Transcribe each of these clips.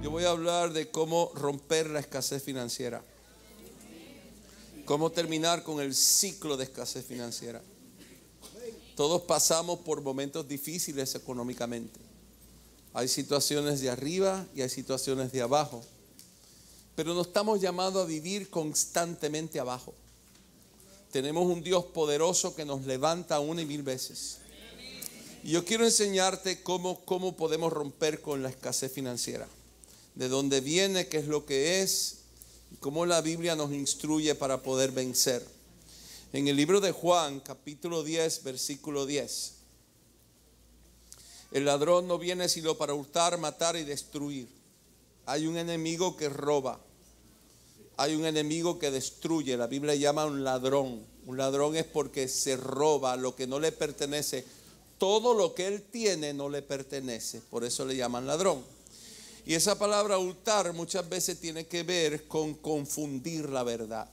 Yo voy a hablar de cómo romper la escasez financiera. Cómo terminar con el ciclo de escasez financiera. Todos pasamos por momentos difíciles económicamente. Hay situaciones de arriba y hay situaciones de abajo. Pero no estamos llamados a vivir constantemente abajo. Tenemos un Dios poderoso que nos levanta una y mil veces. Yo quiero enseñarte cómo, cómo podemos romper con la escasez financiera, de dónde viene, qué es lo que es, y cómo la Biblia nos instruye para poder vencer. En el libro de Juan, capítulo 10, versículo 10. El ladrón no viene sino para hurtar, matar y destruir. Hay un enemigo que roba. Hay un enemigo que destruye. La Biblia llama a un ladrón. Un ladrón es porque se roba lo que no le pertenece todo lo que él tiene no le pertenece. Por eso le llaman ladrón. Y esa palabra hurtar muchas veces tiene que ver con confundir la verdad.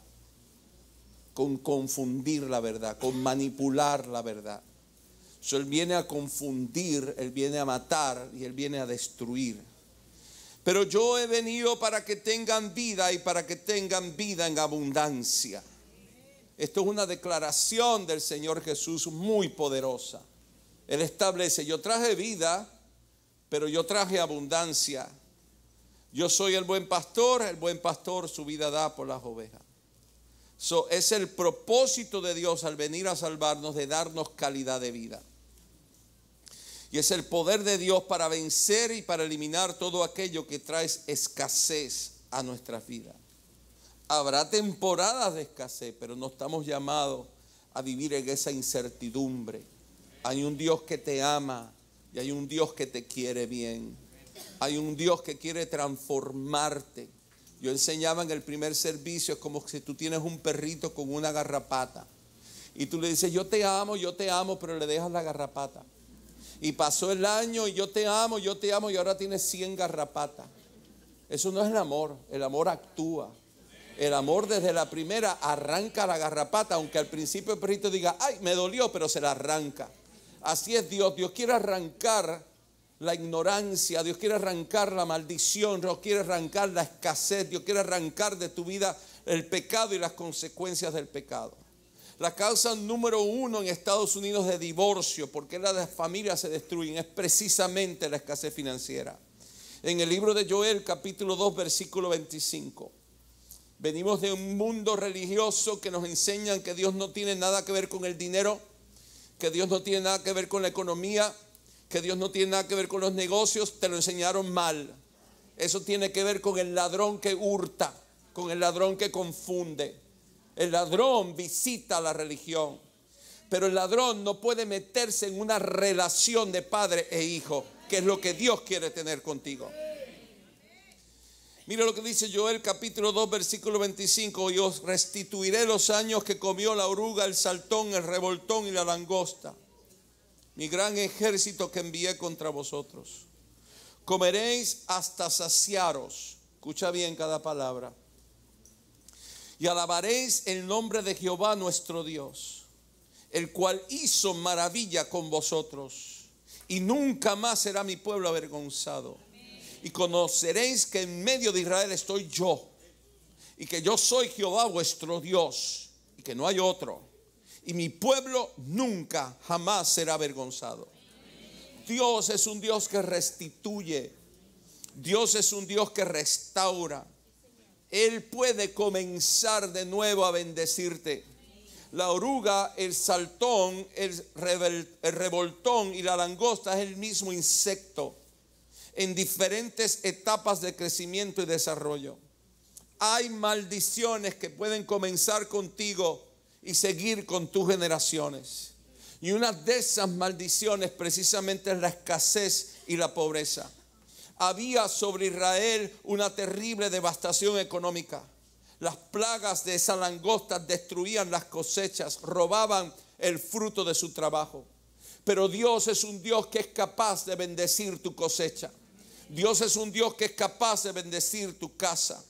Con confundir la verdad, con manipular la verdad. él viene a confundir, Él viene a matar y Él viene a destruir. Pero yo he venido para que tengan vida y para que tengan vida en abundancia. Esto es una declaración del Señor Jesús muy poderosa. Él establece, yo traje vida, pero yo traje abundancia. Yo soy el buen pastor, el buen pastor su vida da por las ovejas. es el propósito de Dios al venir a salvarnos de darnos calidad de vida. Y es el poder de Dios para vencer y para eliminar todo aquello que trae escasez a nuestras vidas. Habrá temporadas de escasez, pero no estamos llamados a vivir en esa incertidumbre hay un Dios que te ama y hay un Dios que te quiere bien. Hay un Dios que quiere transformarte. Yo enseñaba en el primer servicio, es como si tú tienes un perrito con una garrapata. Y tú le dices, yo te amo, yo te amo, pero le dejas la garrapata. Y pasó el año y yo te amo, yo te amo, y ahora tienes 100 garrapatas. Eso no es el amor, el amor actúa. El amor desde la primera arranca la garrapata, aunque al principio el perrito diga, ay, me dolió, pero se la arranca. Así es Dios. Dios quiere arrancar la ignorancia, Dios quiere arrancar la maldición, Dios quiere arrancar la escasez, Dios quiere arrancar de tu vida el pecado y las consecuencias del pecado. La causa número uno en Estados Unidos de divorcio, porque las familias se destruyen, es precisamente la escasez financiera. En el libro de Joel, capítulo 2, versículo 25. Venimos de un mundo religioso que nos enseñan que Dios no tiene nada que ver con el dinero, que Dios no tiene nada que ver con la economía, que Dios no tiene nada que ver con los negocios, te lo enseñaron mal. Eso tiene que ver con el ladrón que hurta, con el ladrón que confunde. El ladrón visita la religión, pero el ladrón no puede meterse en una relación de padre e hijo, que es lo que Dios quiere tener contigo. Mira lo que dice Joel capítulo 2 versículo 25, y os restituiré los años que comió la oruga, el saltón, el revoltón y la langosta, mi gran ejército que envié contra vosotros. Comeréis hasta saciaros, escucha bien cada palabra, y alabaréis el nombre de Jehová nuestro Dios, el cual hizo maravilla con vosotros, y nunca más será mi pueblo avergonzado y conoceréis que en medio de Israel estoy yo y que yo soy Jehová vuestro Dios y que no hay otro. Y mi pueblo nunca, jamás será avergonzado. Dios es un Dios que restituye. Dios es un Dios que restaura. Él puede comenzar de nuevo a bendecirte. La oruga, el saltón, el, revoltón y la langosta es el mismo insecto en diferentes etapas de crecimiento y desarrollo. Hay maldiciones que pueden comenzar contigo y seguir con tus generaciones. Y una de esas maldiciones precisamente es la escasez y la pobreza. Había sobre Israel una terrible devastación económica. Las plagas de esa langosta destruían las cosechas, robaban el fruto de su trabajo. Pero Dios es un Dios que es capaz de bendecir tu cosecha. Dios es un Dios que es capaz de bendecir tu casa.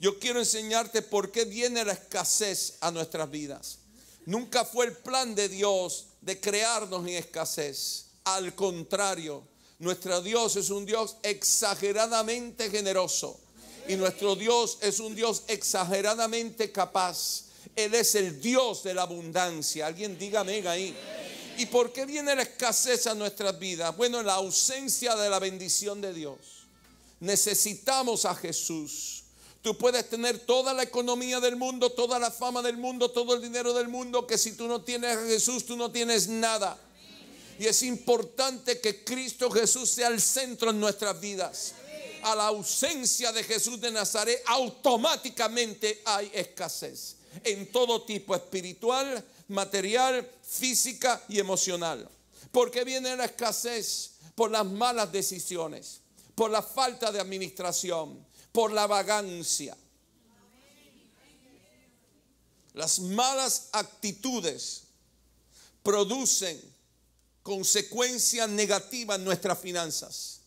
Yo quiero enseñarte por qué viene la escasez a nuestras vidas. Nunca fue el plan de Dios de crearnos en escasez. Al contrario, nuestro Dios es un Dios exageradamente generoso. Y nuestro Dios es un Dios exageradamente capaz. Él es el Dios de la abundancia. Alguien dígame ahí. ¿Y por qué viene la escasez a nuestras vidas? Bueno, la ausencia de la bendición de Dios. Necesitamos a Jesús. Tú puedes tener toda la economía del mundo, toda la fama del mundo, todo el dinero del mundo, que si tú no tienes a Jesús, tú no tienes nada. Y es importante que Cristo Jesús sea el centro en nuestras vidas. A la ausencia de Jesús de Nazaret, automáticamente hay escasez en todo tipo espiritual, material, física y emocional. Porque qué viene la escasez? Por las malas decisiones, por la falta de administración, por la vagancia. Las malas actitudes producen consecuencias negativas en nuestras finanzas.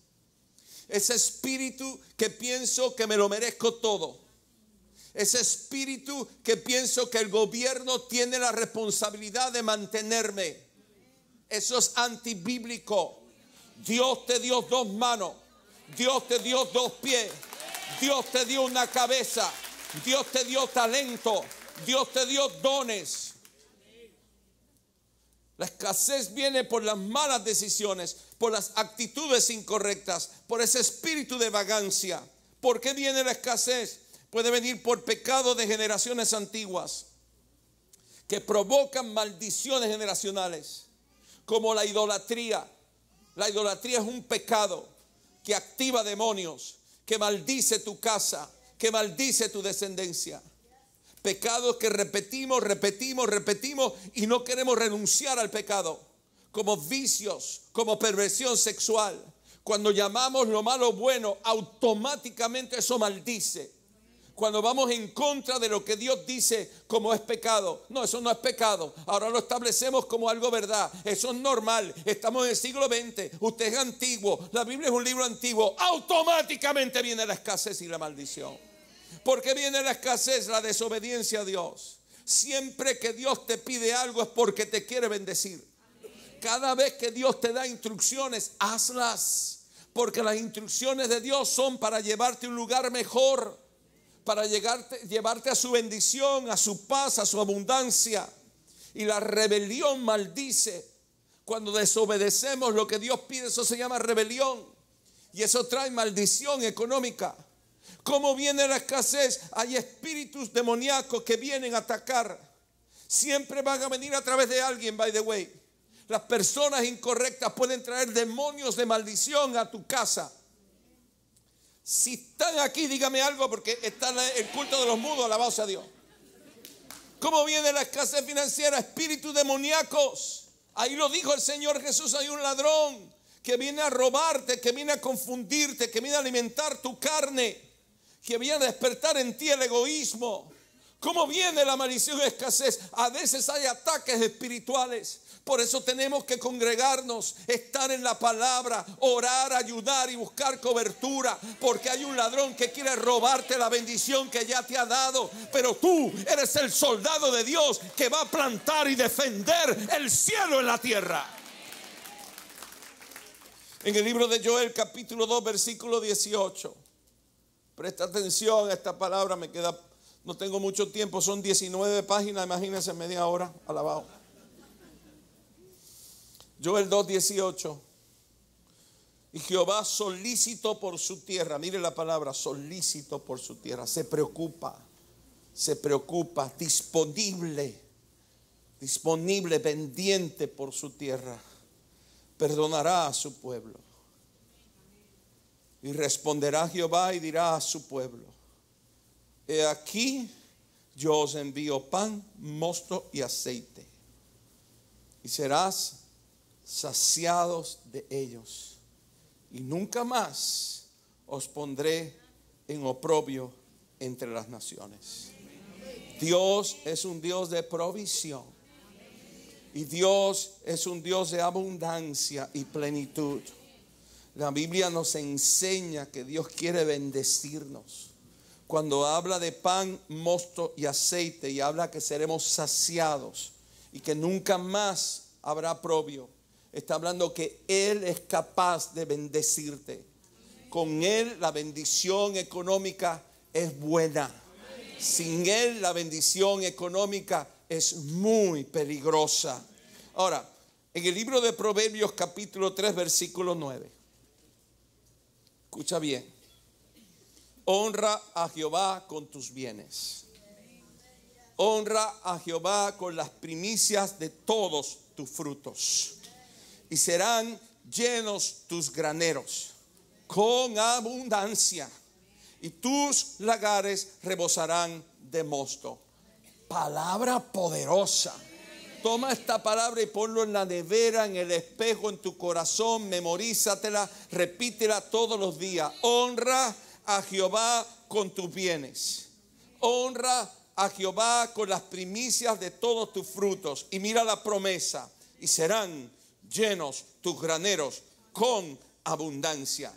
Ese espíritu que pienso que me lo merezco todo ese espíritu que pienso que el gobierno tiene la responsabilidad de mantenerme. Eso es antibíblico. Dios te dio dos manos, Dios te dio dos pies, Dios te dio una cabeza, Dios te dio talento, Dios te dio dones. La escasez viene por las malas decisiones, por las actitudes incorrectas, por ese espíritu de vagancia. ¿Por qué viene la escasez? puede venir por pecado de generaciones antiguas que provocan maldiciones generacionales, como la idolatría. La idolatría es un pecado que activa demonios, que maldice tu casa, que maldice tu descendencia. Pecados que repetimos, repetimos, repetimos y no queremos renunciar al pecado, como vicios, como perversión sexual. Cuando llamamos lo malo bueno, automáticamente eso maldice cuando vamos en contra de lo que Dios dice como es pecado. No, eso no es pecado. Ahora lo establecemos como algo verdad. Eso es normal. Estamos en el siglo XX. Usted es antiguo. La Biblia es un libro antiguo. Automáticamente viene la escasez y la maldición. porque viene la escasez? La desobediencia a Dios. Siempre que Dios te pide algo es porque te quiere bendecir. Cada vez que Dios te da instrucciones, hazlas. Porque las instrucciones de Dios son para llevarte a un lugar mejor para llevarte a su bendición, a su paz, a su abundancia. Y la rebelión maldice. Cuando desobedecemos lo que Dios pide, eso se llama rebelión. Y eso trae maldición económica. ¿Cómo viene la escasez? Hay espíritus demoníacos que vienen a atacar. Siempre van a venir a través de alguien, by the way. Las personas incorrectas pueden traer demonios de maldición a tu casa si están aquí, dígame algo porque está el culto de los mudos, alabado sea Dios. ¿Cómo viene la escasez financiera? Espíritus demoníacos. Ahí lo dijo el Señor Jesús, hay un ladrón que viene a robarte, que viene a confundirte, que viene a alimentar tu carne, que viene a despertar en ti el egoísmo. ¿Cómo viene la maldición de escasez? A veces hay ataques espirituales. Por eso tenemos que congregarnos, estar en la palabra, orar, ayudar y buscar cobertura. Porque hay un ladrón que quiere robarte la bendición que ya te ha dado. Pero tú eres el soldado de Dios que va a plantar y defender el cielo en la tierra. En el libro de Joel capítulo 2 versículo 18. Presta atención a esta palabra, me queda, no tengo mucho tiempo, son 19 páginas, imagínense media hora, alabado. Joel 2.18. Y Jehová solícito por su tierra. Mire la palabra, solícito por su tierra. Se preocupa, se preocupa, disponible, disponible, pendiente por su tierra. Perdonará a su pueblo. Y responderá Jehová y dirá a su pueblo, he aquí yo os envío pan, mosto y aceite. Y serás saciados de ellos. Y nunca más os pondré en oprobio entre las naciones. Dios es un Dios de provisión. Y Dios es un Dios de abundancia y plenitud. La Biblia nos enseña que Dios quiere bendecirnos. Cuando habla de pan, mosto y aceite y habla que seremos saciados y que nunca más habrá oprobio está hablando que Él es capaz de bendecirte. Con Él la bendición económica es buena. Sin Él la bendición económica es muy peligrosa. Ahora, en el libro de Proverbios capítulo 3 versículo 9. Escucha bien. Honra a Jehová con tus bienes. Honra a Jehová con las primicias de todos tus frutos y serán llenos tus graneros con abundancia y tus lagares rebosarán de mosto. Palabra poderosa. Toma esta palabra y ponlo en la nevera, en el espejo, en tu corazón, memorízatela, repítela todos los días. Honra a Jehová con tus bienes. Honra a Jehová con las primicias de todos tus frutos. Y mira la promesa. Y serán llenos tus graneros con abundancia.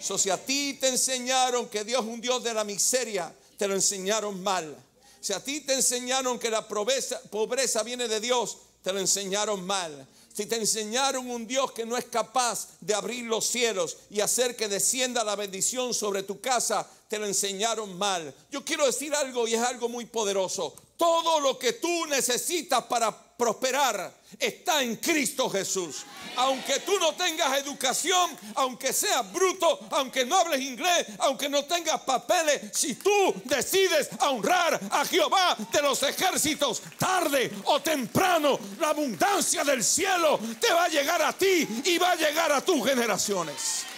si a ti te enseñaron que Dios es un Dios de la miseria, te lo enseñaron mal. Si a ti te enseñaron que la pobreza, pobreza viene de Dios, te lo enseñaron mal. Si te enseñaron un Dios que no es capaz de abrir los cielos y hacer que descienda la bendición sobre tu casa, te lo enseñaron mal. Yo quiero decir algo y es algo muy poderoso. Todo lo que tú necesitas para prosperar está en Cristo Jesús. Aunque tú no tengas educación, aunque seas bruto, aunque no hables inglés, aunque no tengas papeles, si tú decides honrar a Jehová de los ejércitos, tarde o temprano, la abundancia del cielo te va a llegar a ti y va a llegar a tus generaciones.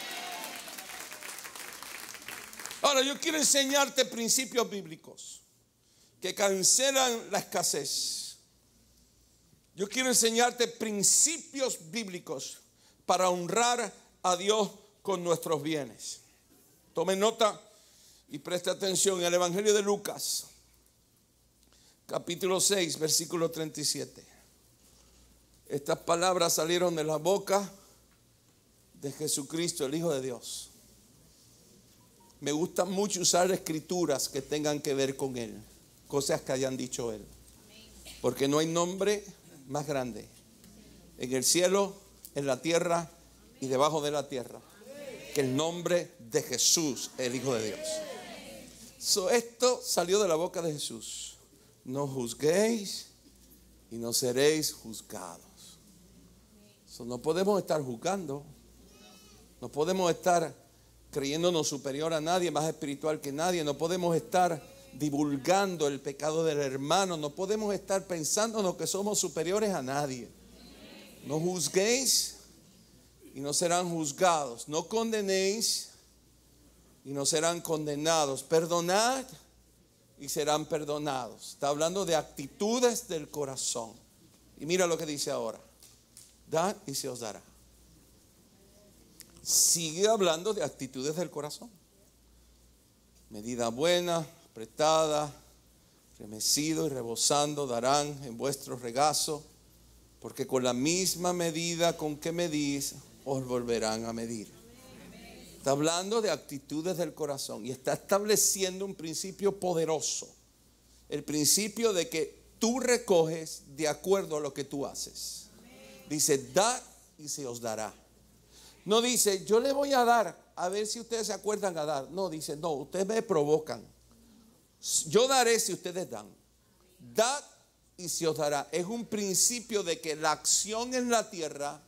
Ahora yo quiero enseñarte principios bíblicos que cancelan la escasez. Yo quiero enseñarte principios bíblicos para honrar a Dios con nuestros bienes. Tome nota y preste atención el Evangelio de Lucas, capítulo 6, versículo 37. Estas palabras salieron de la boca de Jesucristo, el Hijo de Dios me gusta mucho usar escrituras que tengan que ver con Él, cosas que hayan dicho Él. Porque no hay nombre más grande en el cielo, en la tierra y debajo de la tierra que el nombre de Jesús, el Hijo de Dios. esto salió de la boca de Jesús. No juzguéis y no seréis juzgados. no podemos estar juzgando. No podemos estar creyéndonos superior a nadie, más espiritual que nadie. No podemos estar divulgando el pecado del hermano, no podemos estar pensándonos que somos superiores a nadie. No juzguéis y no serán juzgados. No condenéis y no serán condenados. Perdonad y serán perdonados. Está hablando de actitudes del corazón. Y mira lo que dice ahora. Da y se os dará sigue hablando de actitudes del corazón. Medida buena, apretada, remecido y rebosando darán en vuestro regazo, porque con la misma medida con que medís, os volverán a medir. Está hablando de actitudes del corazón y está estableciendo un principio poderoso. El principio de que tú recoges de acuerdo a lo que tú haces. Dice, da y se os dará. No dice, yo le voy a dar, a ver si ustedes se acuerdan a dar. No, dice, no, ustedes me provocan. Yo daré si ustedes dan. Dad y se os dará. Es un principio de que la acción en la tierra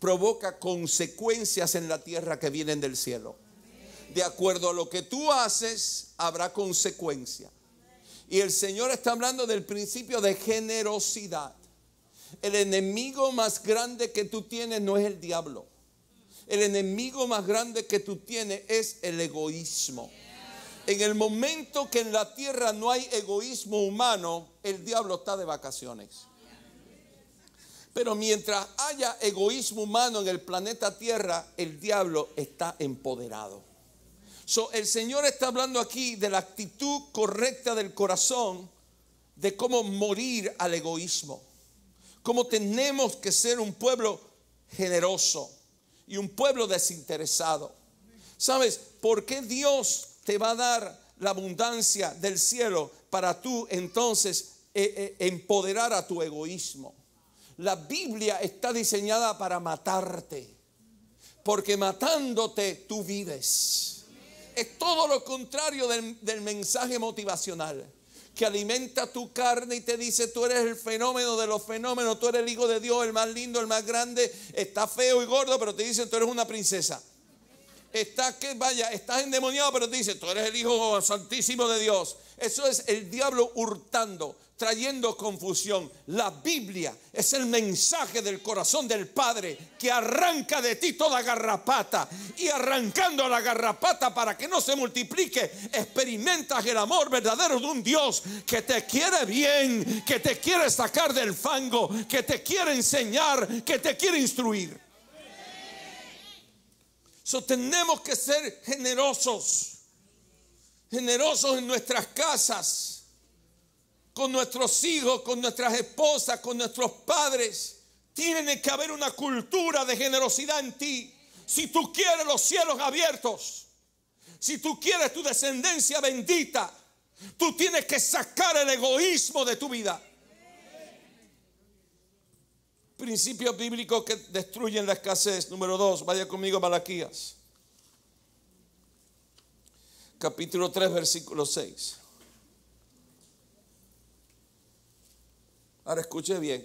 provoca consecuencias en la tierra que vienen del cielo. De acuerdo a lo que tú haces, habrá consecuencia. Y el Señor está hablando del principio de generosidad. El enemigo más grande que tú tienes no es el diablo el enemigo más grande que tú tienes es el egoísmo. En el momento que en la tierra no hay egoísmo humano, el diablo está de vacaciones. Pero mientras haya egoísmo humano en el planeta Tierra, el diablo está empoderado. el Señor está hablando aquí de la actitud correcta del corazón, de cómo morir al egoísmo, cómo tenemos que ser un pueblo generoso y un pueblo desinteresado. ¿Sabes por qué Dios te va a dar la abundancia del cielo para tú entonces eh, eh, empoderar a tu egoísmo? La Biblia está diseñada para matarte, porque matándote tú vives. Es todo lo contrario del, del mensaje motivacional que alimenta tu carne y te dice, tú eres el fenómeno de los fenómenos, tú eres el hijo de Dios, el más lindo, el más grande, está feo y gordo, pero te dicen, tú eres una princesa. Estás que vaya, estás endemoniado, pero te dice, tú eres el hijo santísimo de Dios. Eso es el diablo hurtando trayendo confusión. La Biblia es el mensaje del corazón del Padre que arranca de ti toda garrapata y arrancando la garrapata para que no se multiplique, experimentas el amor verdadero de un Dios que te quiere bien, que te quiere sacar del fango, que te quiere enseñar, que te quiere instruir. So, tenemos que ser generosos, generosos en nuestras casas con nuestros hijos, con nuestras esposas, con nuestros padres. Tiene que haber una cultura de generosidad en ti. Si tú quieres los cielos abiertos, si tú quieres tu descendencia bendita, tú tienes que sacar el egoísmo de tu vida. Principios bíblicos que destruyen la escasez. Número dos, vaya conmigo Malaquías. Capítulo 3, versículo 6. Ahora escuche bien.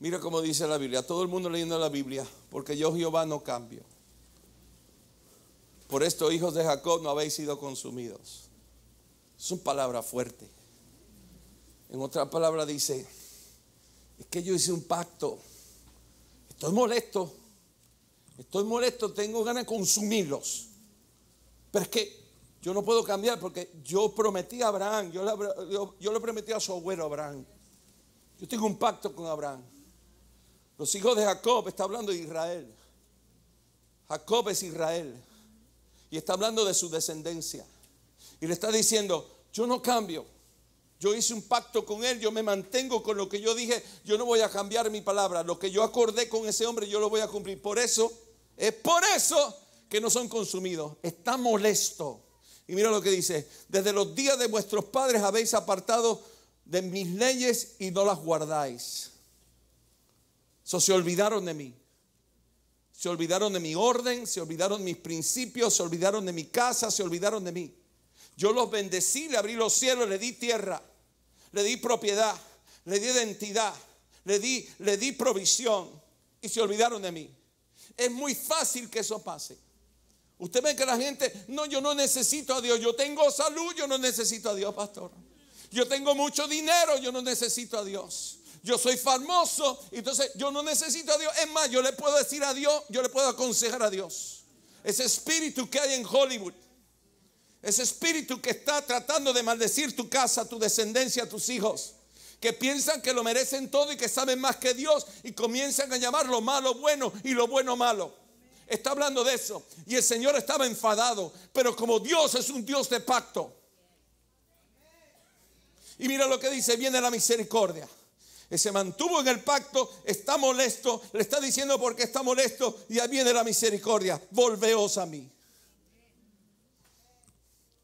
Mira cómo dice la Biblia. Todo el mundo leyendo la Biblia. Porque yo Jehová no cambio. Por esto, hijos de Jacob, no habéis sido consumidos. Es una palabra fuerte. En otra palabra dice, es que yo hice un pacto. Estoy molesto. Estoy molesto, tengo ganas de consumirlos. Pero es que yo no puedo cambiar porque yo prometí a Abraham, yo le, yo prometí a su abuelo Abraham. Yo tengo un pacto con Abraham. Los hijos de Jacob está hablando de Israel. Jacob es Israel. Y está hablando de su descendencia. Y le está diciendo, yo no cambio. Yo hice un pacto con él, yo me mantengo con lo que yo dije, yo no voy a cambiar mi palabra. Lo que yo acordé con ese hombre, yo lo voy a cumplir. Por eso, es por eso que no son consumidos. Está molesto. Y mira lo que dice, desde los días de vuestros padres habéis apartado de mis leyes y no las guardáis. So, se olvidaron de mí. Se olvidaron de mi orden, se olvidaron mis principios, se olvidaron de mi casa, se olvidaron de mí. Yo los bendecí, le abrí los cielos, le di tierra, le di propiedad, le di identidad, le di, le di provisión y se olvidaron de mí. Es muy fácil que eso pase. Usted ve que la gente, no, yo no necesito a Dios, yo tengo salud, yo no necesito a Dios, pastor. Yo tengo mucho dinero, yo no necesito a Dios. Yo soy famoso, entonces yo no necesito a Dios. Es más, yo le puedo decir a Dios, yo le puedo aconsejar a Dios. Ese espíritu que hay en Hollywood, ese espíritu que está tratando de maldecir tu casa, tu descendencia, tus hijos que piensan que lo merecen todo y que saben más que Dios y comienzan a llamar lo malo bueno y lo bueno malo. Está hablando de eso. Y el Señor estaba enfadado. Pero como Dios es un Dios de pacto. Y mira lo que dice, viene la misericordia. Y se mantuvo en el pacto, está molesto, le está diciendo porque está molesto y ahí viene la misericordia. Volveos a mí.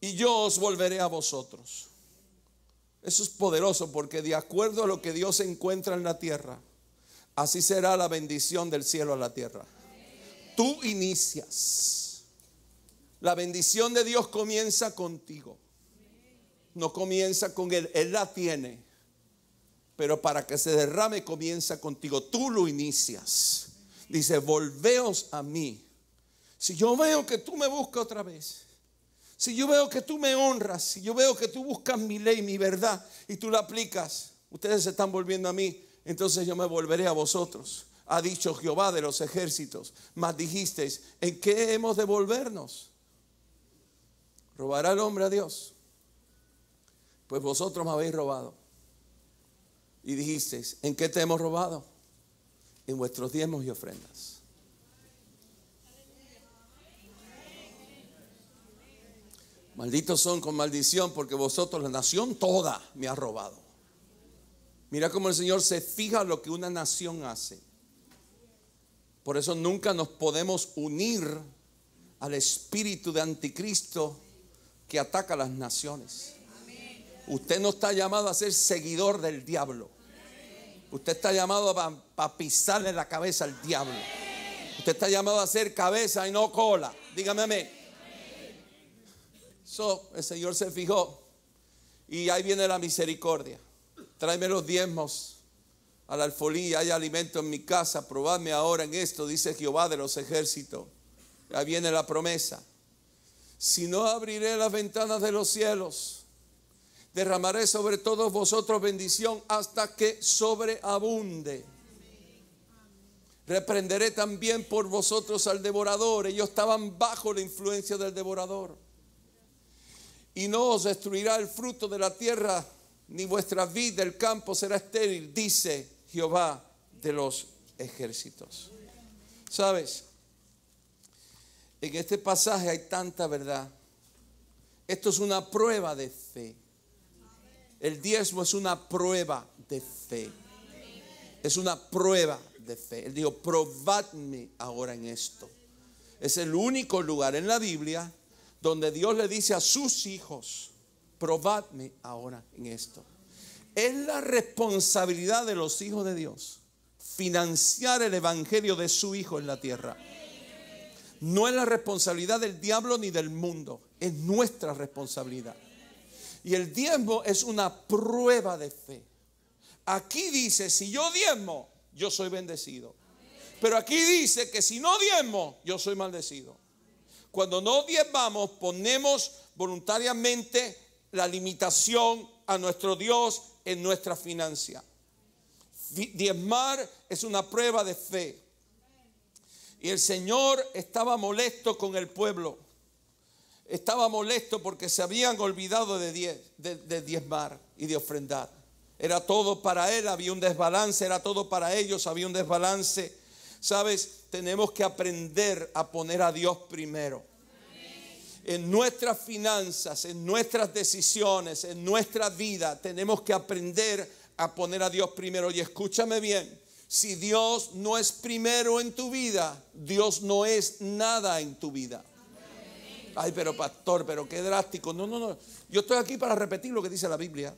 Y yo os volveré a vosotros. Eso es poderoso porque de acuerdo a lo que Dios encuentra en la tierra, así será la bendición del cielo a la tierra tú inicias. La bendición de Dios comienza contigo. No comienza con Él. Él la tiene. Pero para que se derrame comienza contigo. Tú lo inicias. Dice, volveos a mí. Si yo veo que tú me buscas otra vez. Si yo veo que tú me honras. Si yo veo que tú buscas mi ley, mi verdad. Y tú la aplicas. Ustedes se están volviendo a mí. Entonces yo me volveré a vosotros ha dicho Jehová de los ejércitos. Mas dijisteis, ¿en qué hemos de volvernos? ¿Robará el hombre a Dios? Pues vosotros me habéis robado. Y dijisteis, ¿en qué te hemos robado? En vuestros diezmos y ofrendas. Malditos son con maldición porque vosotros, la nación toda, me ha robado. Mira cómo el Señor se fija lo que una nación hace. Por eso nunca nos podemos unir al espíritu de anticristo que ataca a las naciones. Usted no está llamado a ser seguidor del diablo. Usted está llamado a, pisarle la cabeza al diablo. Usted está llamado a ser cabeza y no cola. Dígame a mí. el Señor se fijó. Y ahí viene la misericordia. Tráeme los diezmos al alfolía hay alimento en mi casa, probadme ahora en esto, dice Jehová de los ejércitos. Ahí viene la promesa. Si no abriré las ventanas de los cielos, derramaré sobre todos vosotros bendición hasta que sobreabunde. Reprenderé también por vosotros al devorador. Ellos estaban bajo la influencia del devorador. Y no os destruirá el fruto de la tierra, ni vuestra vida del campo será estéril, dice Jehová de los ejércitos. ¿Sabes? En este pasaje hay tanta verdad. Esto es una prueba de fe. El diezmo es una prueba de fe. Es una prueba de fe. Él dijo, probadme ahora en esto. Es el único lugar en la Biblia donde Dios le dice a sus hijos, probadme ahora en esto. Es la responsabilidad de los hijos de Dios financiar el evangelio de su Hijo en la tierra. No es la responsabilidad del diablo ni del mundo, es nuestra responsabilidad. Y el diezmo es una prueba de fe. Aquí dice, si yo diezmo, yo soy bendecido. Pero aquí dice que si no diezmo, yo soy maldecido. Cuando no diezmamos, ponemos voluntariamente la limitación a nuestro Dios en nuestra financia. Diezmar es una prueba de fe. Y el Señor estaba molesto con el pueblo. Estaba molesto porque se habían olvidado de, diez, diezmar y de ofrendar. Era todo para él, había un desbalance, era todo para ellos, había un desbalance. Sabes, tenemos que aprender a poner a Dios primero en nuestras finanzas, en nuestras decisiones, en nuestra vida, tenemos que aprender a poner a Dios primero. Y escúchame bien, si Dios no es primero en tu vida, Dios no es nada en tu vida. Ay, pero pastor, pero qué drástico. No, no, no. Yo estoy aquí para repetir lo que dice la Biblia.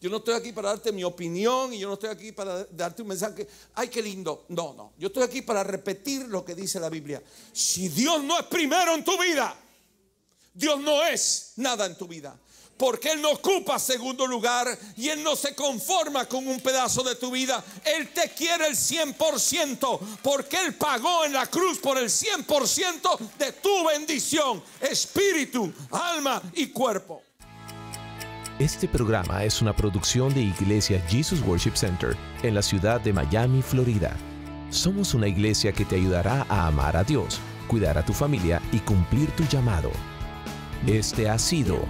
Yo no estoy aquí para darte mi opinión y yo no estoy aquí para darte un mensaje, ay, qué lindo. No, no, yo estoy aquí para repetir lo que dice la Biblia. Si Dios no es primero en tu vida, Dios no es nada en tu vida. Porque Él no ocupa segundo lugar y Él no se conforma con un pedazo de tu vida. Él te quiere el 100% porque Él pagó en la cruz por el 100% de tu bendición, espíritu, alma y cuerpo. Este programa es una producción de Iglesia Jesus Worship Center en la ciudad de Miami, Florida. Somos una iglesia que te ayudará a amar a Dios, cuidar a tu familia y cumplir tu llamado. Este ha sido...